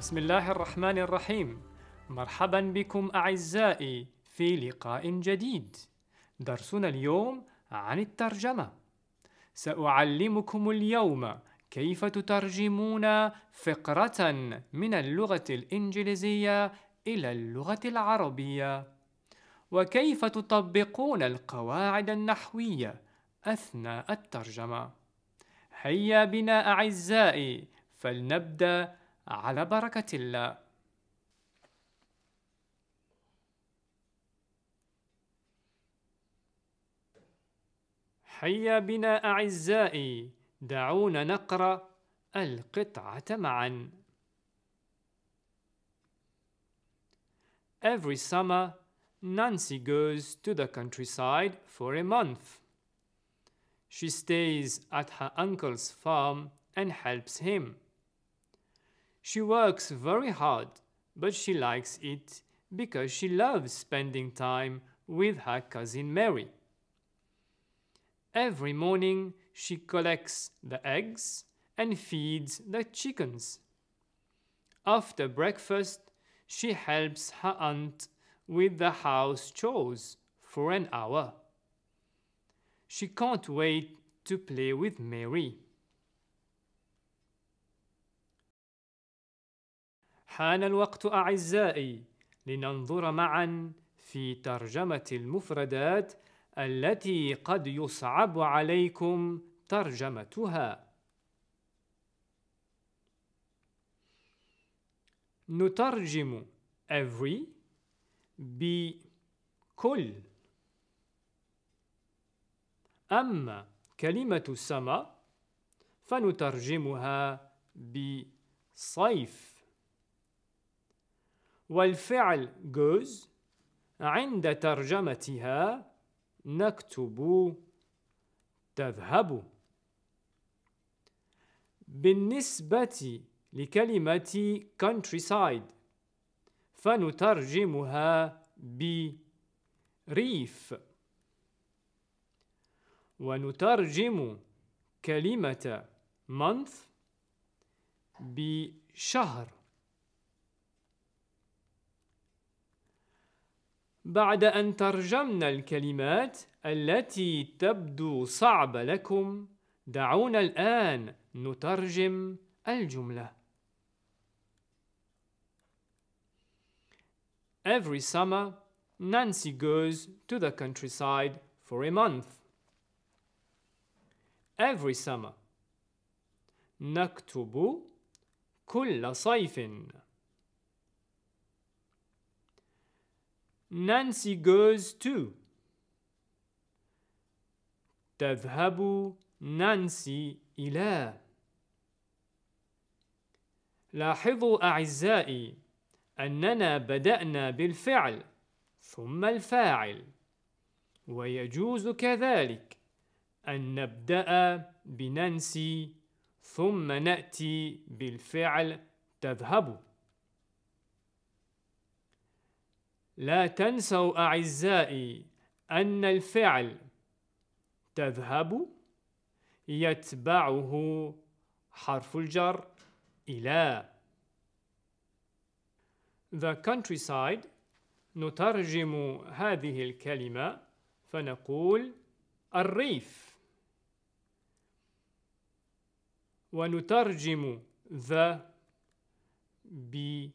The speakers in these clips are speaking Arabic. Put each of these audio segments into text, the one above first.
بسم الله الرحمن الرحيم مرحبا بكم أعزائي في لقاء جديد درسنا اليوم عن الترجمة سأعلمكم اليوم كيف تترجمون فقرة من اللغة الإنجليزية إلى اللغة العربية وكيف تطبقون القواعد النحوية أثناء الترجمة هيا بنا أعزائي فلنبدأ على بركة الله حيا بنا أعزائي دعونا نقرأ القطعة معا Every summer, Nancy goes to the countryside for a month. She stays at her uncle's farm and helps him. She works very hard, but she likes it because she loves spending time with her cousin Mary. Every morning she collects the eggs and feeds the chickens. After breakfast, she helps her aunt with the house chores for an hour. She can't wait to play with Mary. حان الوقت أعزائي لننظر معا في ترجمة المفردات التي قد يصعب عليكم ترجمتها نترجم every بكل أما كلمة سما فنترجمها بصيف والفعل goes عند ترجمتها نكتب تذهب بالنسبة لكلمة countryside فنترجمها بريف ونترجم كلمة month بشهر بعد أن ترجمنا الكلمات التي تبدو صعبة لكم دعونا الآن نترجم الجملة Every summer, Nancy goes to the countryside for a month. Every summer. نكتب كل صيف Nancy goes to تذهب نانسي إلى. لاحظوا أعزائي أننا بدأنا بالفعل ثم الفاعل ويجوز كذلك أن نبدأ بنانسي ثم نأتي بالفعل تذهب لا تنسوا أعزائي أن الفعل تذهب يتبعه حرف الجر إلى The countryside نترجم هذه الكلمة فنقول الريف ونترجم the بال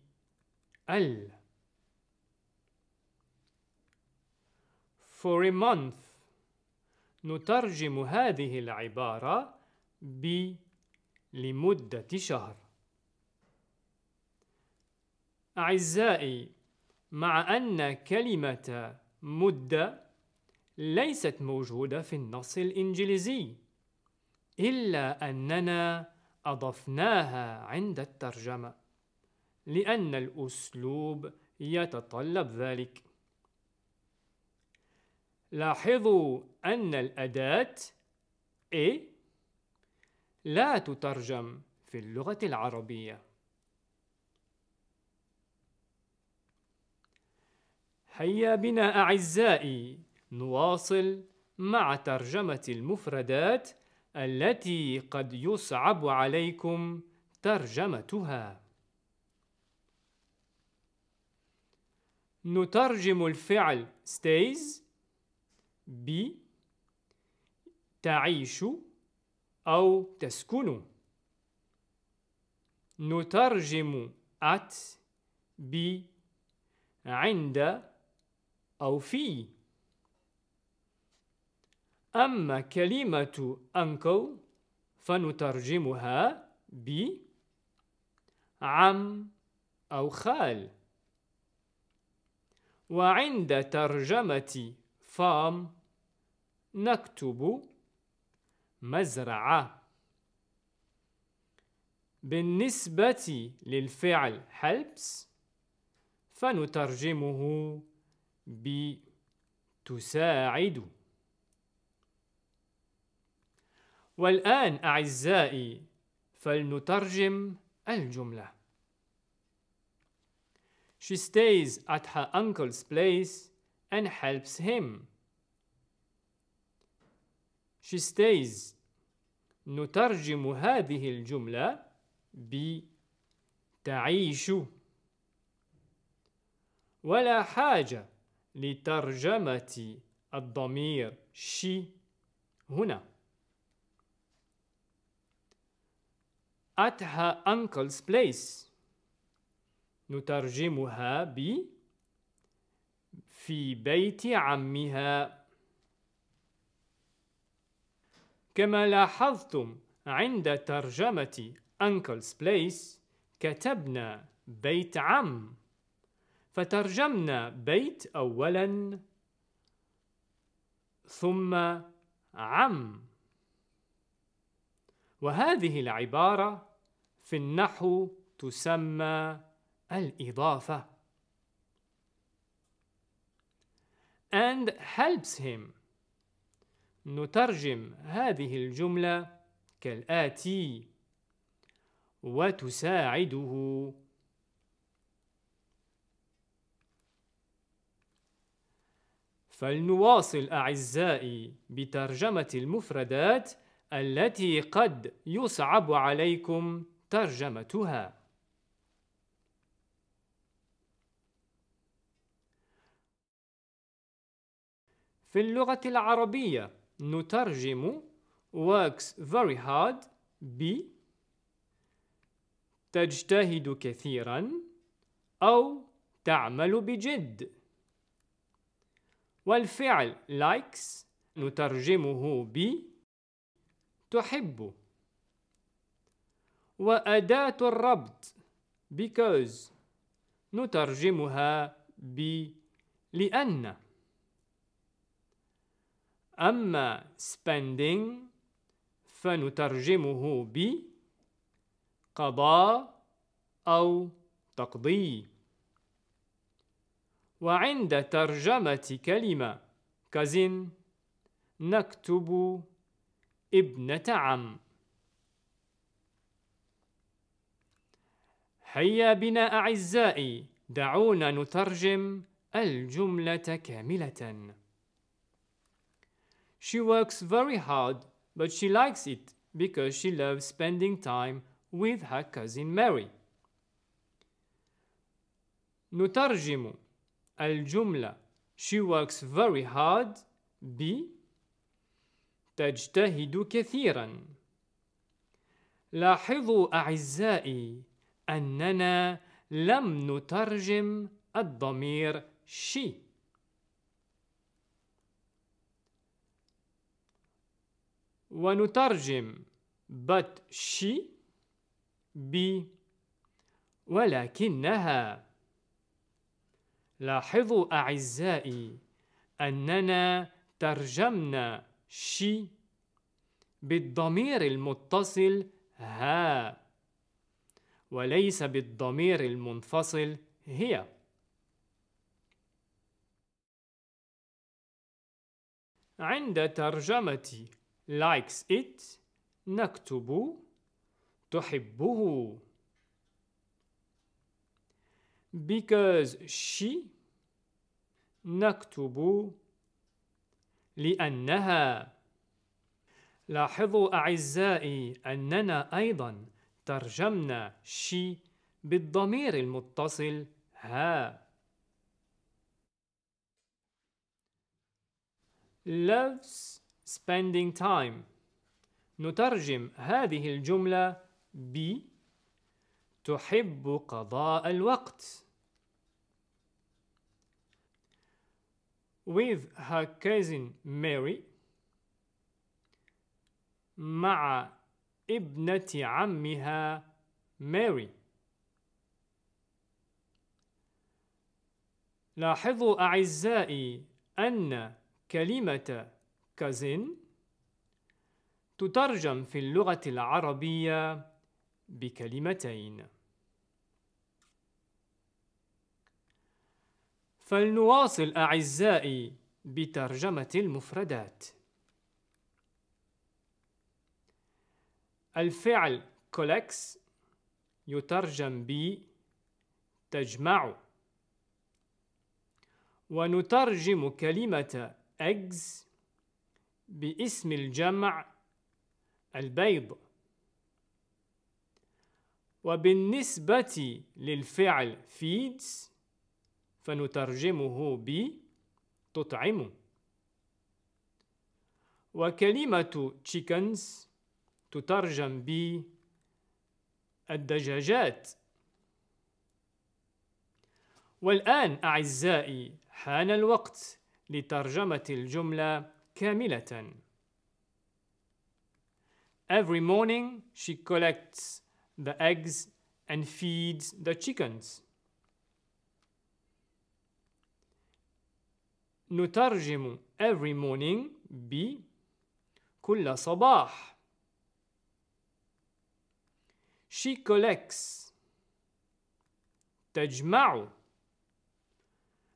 for a month نترجم هذه العبارة ب لمدة شهر أعزائي مع أن كلمة مدة ليست موجودة في النص الإنجليزي إلا أننا أضفناها عند الترجمة لأن الأسلوب يتطلب ذلك لاحظوا أن الأداة إي لا تترجم في اللغة العربية هيا بنا أعزائي نواصل مع ترجمة المفردات التي قد يصعب عليكم ترجمتها نترجم الفعل stays ب تعيش أو تسكن نترجم at ب عند أو في أما كلمة uncle فنترجمها ب عم أو خال وعند ترجمة فام نكتب مزرعة بالنسبة للفعل حلبس فنترجمه بتساعد والآن أعزائي فلنترجم الجملة She stays at her uncle's place and helps him. she stays نترجم هذه الجملة تعيش ولا حاجة لترجمة الضمير she هنا at her uncle's place نترجمها ب في بيت عمها كما لاحظتم عند ترجمة Uncle's Place كتبنا بيت عم فترجمنا بيت أولا ثم عم وهذه العبارة في النحو تسمى الإضافة and helps him نترجم هذه الجملة كالآتي وتساعده فلنواصل أعزائي بترجمة المفردات التي قد يصعب عليكم ترجمتها في اللغة العربية نترجم works very hard ب تجتهد كثيرا أو تعمل بجد والفعل likes نترجمه ب تحب وأداة الربط because نترجمها ب لأن أما spending فنترجمه ب قضاء أو تقضي وعند ترجمة كلمة كزن نكتب ابنة عم هيا بنا أعزائي دعونا نترجم الجملة كاملة She works very hard, but she likes it because she loves spending time with her cousin Mary. نترجم الجملة She works very hard B تجتهد كثيرا لاحظوا أعزائي أننا لم نترجم الضمير she ونترجم but she ب ولكنها لاحظوا أعزائي أننا ترجمنا she بالضمير المتصل ها وليس بالضمير المنفصل هي عند ترجمة likes it نكتب تحبه because she نكتب لأنها لاحظوا أعزائي أننا أيضا ترجمنا she بالضمير المتصل ها loves spending time نترجم هذه الجملة ب تحب قضاء الوقت with her cousin Mary مع ابنة عمها ماري لاحظوا أعزائي أن كلمة كازين تترجم في اللغة العربية بكلمتين فلنواصل أعزائي بترجمة المفردات الفعل كولكس يترجم ب تجمع ونترجم كلمة eggs باسم الجمع البيض وبالنسبة للفعل feeds فنترجمه ب تطعم وكلمة chickens تترجم ب الدجاجات والآن أعزائي حان الوقت لترجمة الجملة كاملة. Every morning she collects the eggs and feeds the chickens. نترجم every morning ب كل صباح. She collects تجمع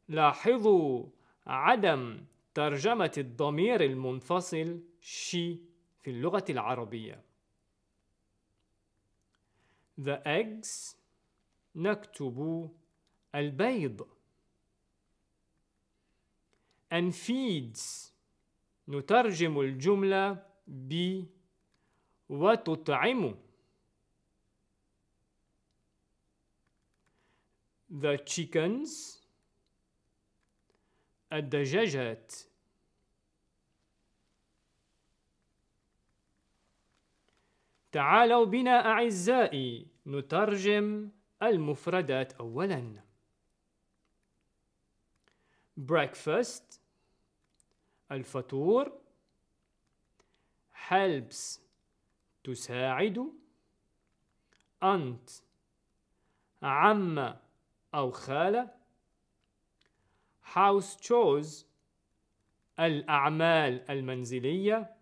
لاحظوا عدم ترجمة الضمير المنفصل she في اللغة العربية. The eggs نكتب البيض. And feeds نترجم الجملة ب وتطعم. The chickens الدجاجات تعالوا بنا أعزائي نترجم المفردات أولا breakfast الفطور helps تساعد أنت عم أو خالة house chores الأعمال المنزلية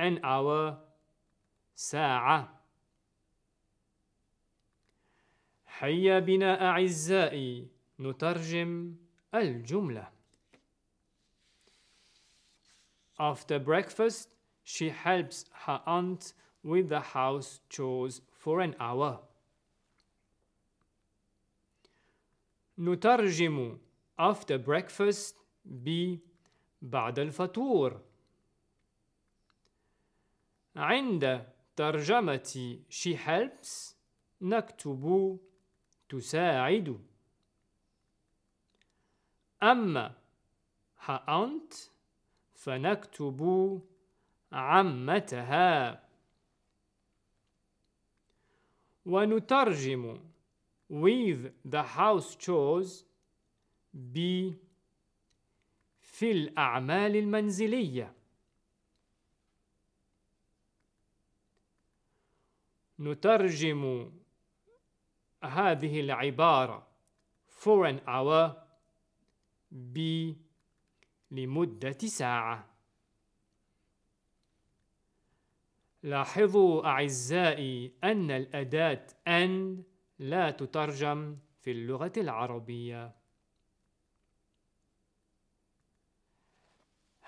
an hour ساعة حيا بنا أعزائي نترجم الجملة After breakfast, she helps her aunt with the house chores for an hour. نترجم after breakfast ب بعد الفطور عند ترجمة she helps نكتب تساعد أما ها أنت فنكتب عمتها ونترجم with the house chores ب في الأعمال المنزلية نترجم هذه العبارة for an hour ب لمدة ساعة لاحظوا أعزائي أن الأداة أن لا تترجم في اللغة العربية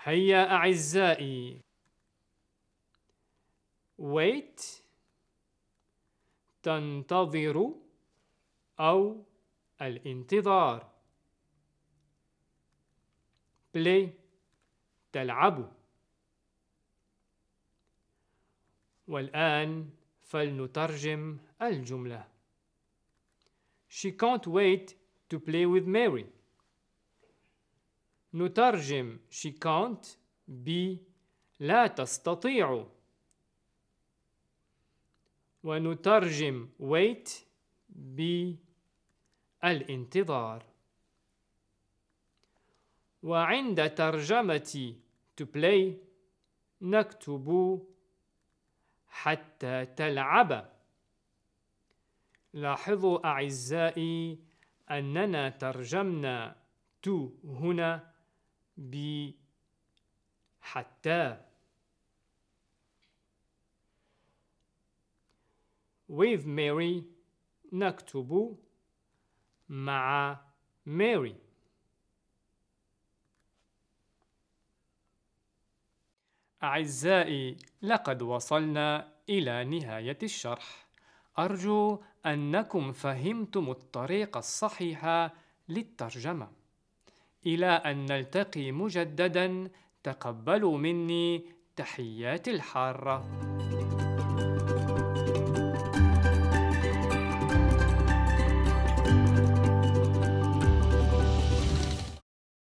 هيا أعزائي wait تنتظر أو الانتظار play تلعب والآن فلنترجم الجملة She can't wait to play with Mary نترجم she can't ب لا تستطيع ونترجم wait بالانتظار وعند ترجمة to play نكتب حتى تلعب لاحظوا أعزائي أننا ترجمنا to هنا ب حتى with Mary نكتب مع ماري أعزائي لقد وصلنا إلى نهاية الشرح أرجو أنكم فهمتم الطريقة الصحيحة للترجمة إلى أن نلتقي مجددا تقبلوا مني تحياتي الحارة